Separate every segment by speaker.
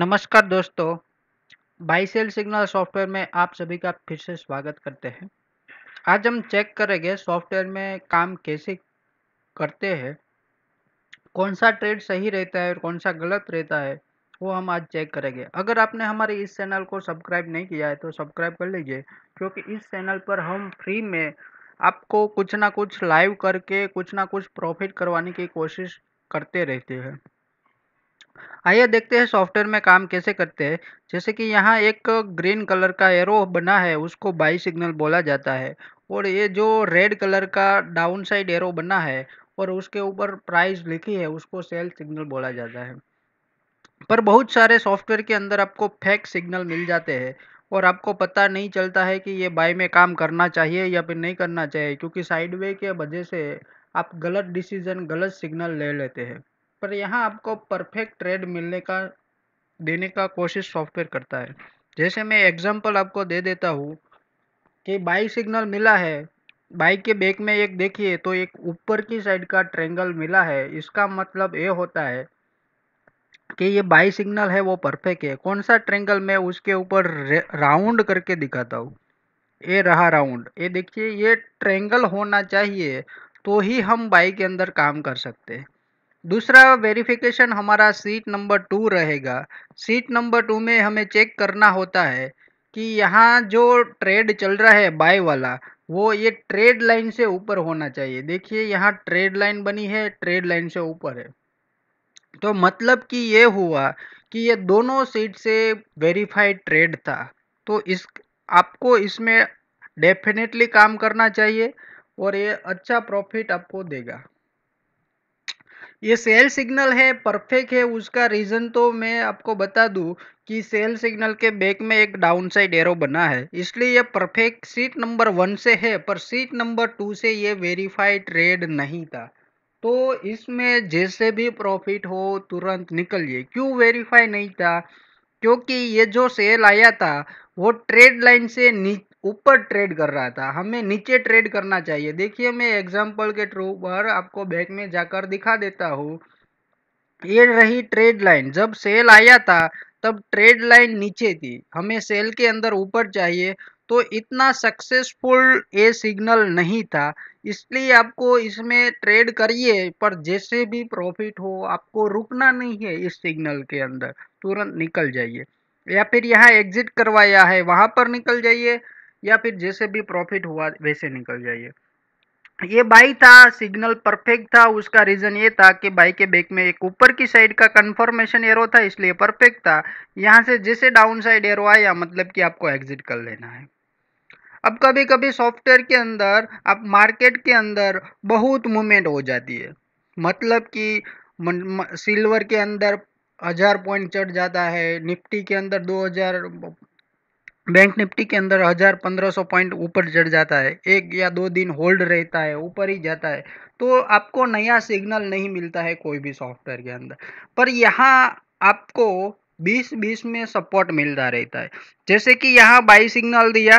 Speaker 1: नमस्कार दोस्तों बाईसेल signal software में आप सभी का फिर से स्वागत करते हैं आज हम चेक करेंगे सॉफ्टवेयर में काम कैसे करते हैं कौन सा ट्रेड सही रहता है और कौन सा गलत रहता है वो हम आज चेक करेंगे अगर आपने हमारे इस चैनल को सब्सक्राइब नहीं किया है तो सब्सक्राइब कर लीजिए क्योंकि इस चैनल पर हम फ्री में आपको कुछ ना कुछ लाइव करके कुछ ना कुछ प्रॉफिट करवाने की कोशिश करते रहते हैं आइए देखते हैं सॉफ्टवेयर में काम कैसे करते हैं जैसे कि यहाँ एक ग्रीन कलर का एरो बना है उसको बाई सिग्नल बोला जाता है और ये जो रेड कलर का डाउन साइड एरो बना है और उसके ऊपर प्राइस लिखी है उसको सेल सिग्नल बोला जाता है पर बहुत सारे सॉफ्टवेयर के अंदर आपको फेक सिग्नल मिल जाते हैं और आपको पता नहीं चलता है कि ये बाई में काम करना चाहिए या फिर नहीं करना चाहिए क्योंकि साइडवे के वजह से आप गलत डिसीजन गलत सिग्नल ले लेते हैं पर यहाँ आपको परफेक्ट ट्रेड मिलने का देने का कोशिश सॉफ्टवेयर करता है जैसे मैं एग्जांपल आपको दे देता हूँ कि बाई सिग्नल मिला है बाइक के बैक में एक देखिए तो एक ऊपर की साइड का ट्रेंगल मिला है इसका मतलब ये होता है कि ये बाई सिग्नल है वो परफेक्ट है कौन सा ट्रेंगल मैं उसके ऊपर राउंड करके दिखाता हूँ ये रहा राउंड ये देखिए ये ट्रेंगल होना चाहिए तो ही हम बाइक के अंदर काम कर सकते हैं दूसरा वेरिफिकेशन हमारा सीट नंबर टू रहेगा सीट नंबर टू में हमें चेक करना होता है कि यहाँ जो ट्रेड चल रहा है बाय वाला वो ये ट्रेड लाइन से ऊपर होना चाहिए देखिए यहाँ ट्रेड लाइन बनी है ट्रेड लाइन से ऊपर है तो मतलब कि ये हुआ कि ये दोनों सीट से वेरीफाइड ट्रेड था तो इस आपको इसमें डेफिनेटली काम करना चाहिए और ये अच्छा प्रॉफिट आपको देगा ये सेल सिग्नल है परफेक्ट है उसका रीज़न तो मैं आपको बता दूं कि सेल सिग्नल के बैक में एक डाउन साइड एरो बना है इसलिए ये परफेक्ट सीट नंबर वन से है पर सीट नंबर टू से ये वेरीफाइड ट्रेड नहीं था तो इसमें जैसे भी प्रॉफिट हो तुरंत निकलिए क्यों वेरीफाई नहीं था क्योंकि ये जो सेल आया था वो ट्रेड लाइन से नीचे ऊपर ट्रेड कर रहा था हमें नीचे ट्रेड करना चाहिए देखिए मैं एग्जांपल के थ्रू पर आपको बैक में जाकर दिखा देता हूँ ये रही ट्रेड लाइन जब सेल आया था तब ट्रेड लाइन नीचे थी हमें सेल के अंदर ऊपर चाहिए तो इतना सक्सेसफुल ये सिग्नल नहीं था इसलिए आपको इसमें ट्रेड करिए पर जैसे भी प्रॉफिट हो आपको रुकना नहीं है इस सिग्नल के अंदर तुरंत निकल जाइए या फिर यहाँ एग्जिट करवाया है वहाँ पर निकल जाइए या फिर जैसे भी प्रॉफिट हुआ वैसे निकल जाइए ये बाई था सिग्नल परफेक्ट था उसका रीज़न ये था कि बाई के बैक में एक ऊपर की साइड का कंफर्मेशन एरो था इसलिए परफेक्ट था यहाँ से जैसे डाउन साइड एरो आया मतलब कि आपको एग्जिट कर लेना है अब कभी कभी सॉफ्टवेयर के अंदर आप मार्केट के अंदर बहुत मूवमेंट हो जाती है मतलब कि सिल्वर के अंदर हज़ार पॉइंट चढ़ जाता है निफ्टी के अंदर दो हज़ार बैंक निफ्टी के अंदर हज़ार पंद्रह सौ पॉइंट ऊपर चढ़ जाता है एक या दो दिन होल्ड रहता है ऊपर ही जाता है तो आपको नया सिग्नल नहीं मिलता है कोई भी सॉफ्टवेयर के अंदर पर यहाँ आपको बीस बीस में सपोर्ट मिलता रहता है जैसे कि यहाँ बाई सिग्नल दिया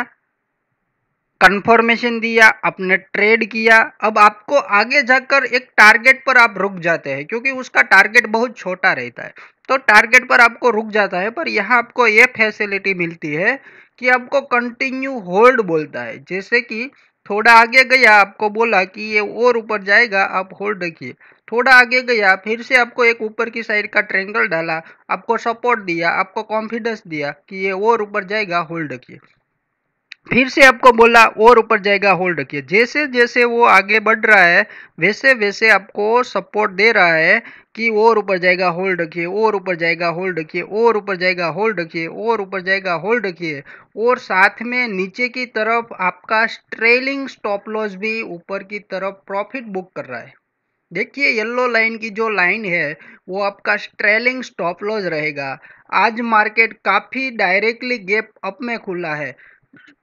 Speaker 1: कंफर्मेशन दिया आपने ट्रेड किया अब आपको आगे जाकर एक टारगेट पर आप रुक जाते हैं क्योंकि उसका टारगेट बहुत छोटा रहता है तो टारगेट पर आपको रुक जाता है पर यहाँ आपको ये फैसिलिटी मिलती है कि आपको कंटिन्यू होल्ड बोलता है जैसे कि थोड़ा आगे गया आपको बोला कि ये और ऊपर जाएगा आप होल्ड रखिए थोड़ा आगे गया फिर से आपको एक ऊपर की साइड का ट्रेंगल डाला आपको सपोर्ट दिया आपको कॉन्फिडेंस दिया कि ये और ऊपर जाएगा होल्ड रखिए फिर से आपको बोला और ऊपर जाएगा होल्ड रखिए जैसे जैसे वो आगे बढ़ रहा है वैसे वैसे आपको सपोर्ट दे रहा है कि और ऊपर जाएगा होल्ड रखिए और ऊपर जाएगा होल्ड रखिए और ऊपर जाएगा होल्ड रखिए और ऊपर जाएगा होल्ड रखिए और साथ में नीचे की तरफ आपका ट्रेलिंग स्टॉप लॉस भी ऊपर की तरफ प्रॉफिट बुक कर रहा है देखिए येलो लाइन की जो लाइन है वो आपका ट्रेलिंग स्टॉप लॉस रहेगा आज मार्केट काफ़ी डायरेक्टली गैप अप में खुला है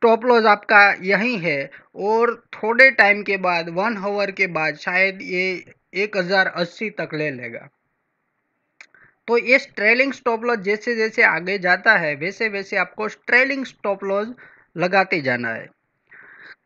Speaker 1: टॉप लॉस आपका यही है और थोड़े टाइम के बाद वन आवर के बाद शायद ये एक हज़ार अस्सी तक ले लेगा तो ये ट्रेलिंग स्टॉप लॉस जैसे जैसे आगे जाता है वैसे वैसे आपको ट्रेलिंग स्टॉप लॉस लगाते जाना है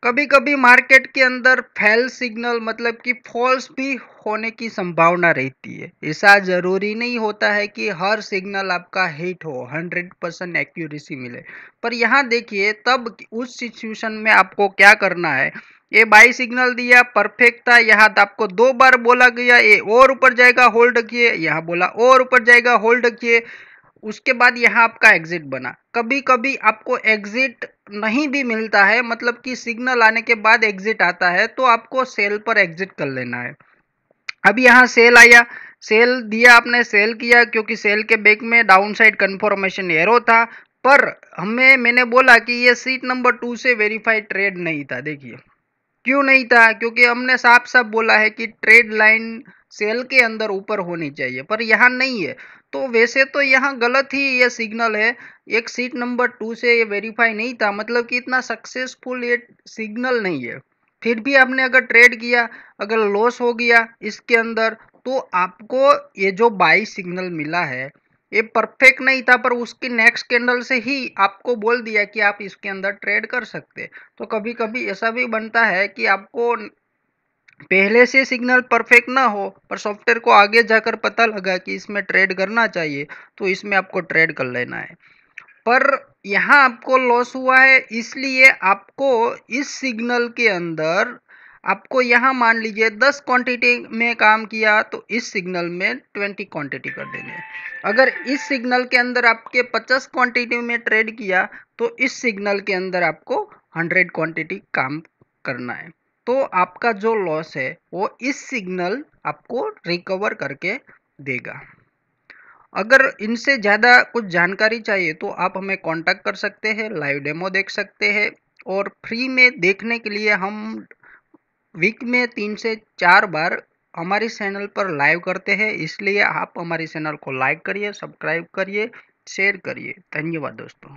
Speaker 1: कभी कभी मार्केट के अंदर फेल सिग्नल मतलब कि फॉल्स भी होने की संभावना रहती है ऐसा ज़रूरी नहीं होता है कि हर सिग्नल आपका हिट हो 100 परसेंट एक्यूरेसी मिले पर यहाँ देखिए तब उस सिचुएशन में आपको क्या करना है ये बाई सिग्नल दिया परफेक्ट था यहाँ तो आपको दो बार बोला गया ये और ऊपर जाएगा होल्ड किए यहाँ बोला और ऊपर जाएगा होल्ड किए उसके बाद यहाँ आपका एग्जिट बना कभी कभी आपको एग्जिट नहीं भी मिलता है मतलब कि सिग्नल आने के बाद एग्जिट आता है तो आपको सेल पर एग्जिट कर लेना है अब यहाँ सेल आया सेल दिया आपने सेल किया क्योंकि सेल के बैक में डाउन साइड कन्फर्मेशन एरो था पर हमें मैंने बोला कि ये सीट नंबर टू से वेरीफाइड ट्रेड नहीं था देखिए क्यों नहीं था क्योंकि हमने साफ साफ बोला है कि ट्रेड लाइन सेल के अंदर ऊपर होनी चाहिए पर यहाँ नहीं है तो वैसे तो यहाँ गलत ही ये सिग्नल है एक सीट नंबर टू से ये वेरीफाई नहीं था मतलब कि इतना सक्सेसफुल ये सिग्नल नहीं है फिर भी आपने अगर ट्रेड किया अगर लॉस हो गया इसके अंदर तो आपको ये जो बाई सिग्नल मिला है ये परफेक्ट नहीं था पर उसकी नेक्स्ट कैंडल से ही आपको बोल दिया कि आप इसके अंदर ट्रेड कर सकते तो कभी कभी ऐसा भी बनता है कि आपको पहले से सिग्नल परफेक्ट ना हो पर सॉफ्टवेयर को आगे जाकर पता लगा कि इसमें ट्रेड करना चाहिए तो इसमें आपको ट्रेड कर लेना है पर यहाँ आपको लॉस हुआ है इसलिए आपको इस सिग्नल के अंदर आपको यहाँ मान लीजिए दस क्वांटिटी में काम किया तो इस सिग्नल में ट्वेंटी क्वांटिटी कर देंगे अगर इस सिग्नल के अंदर आपके पचास क्वांटिटी में ट्रेड किया तो इस सिग्नल के अंदर आपको हंड्रेड क्वांटिटी काम करना है तो आपका जो लॉस है वो इस सिग्नल आपको रिकवर करके देगा अगर इनसे ज़्यादा कुछ जानकारी चाहिए तो आप हमें कांटेक्ट कर सकते हैं लाइव डेमो देख सकते हैं और फ्री में देखने के लिए हम वीक में तीन से चार बार हमारी चैनल पर लाइव करते हैं इसलिए आप हमारी चैनल को लाइक करिए सब्सक्राइब करिए शेयर करिए धन्यवाद दोस्तों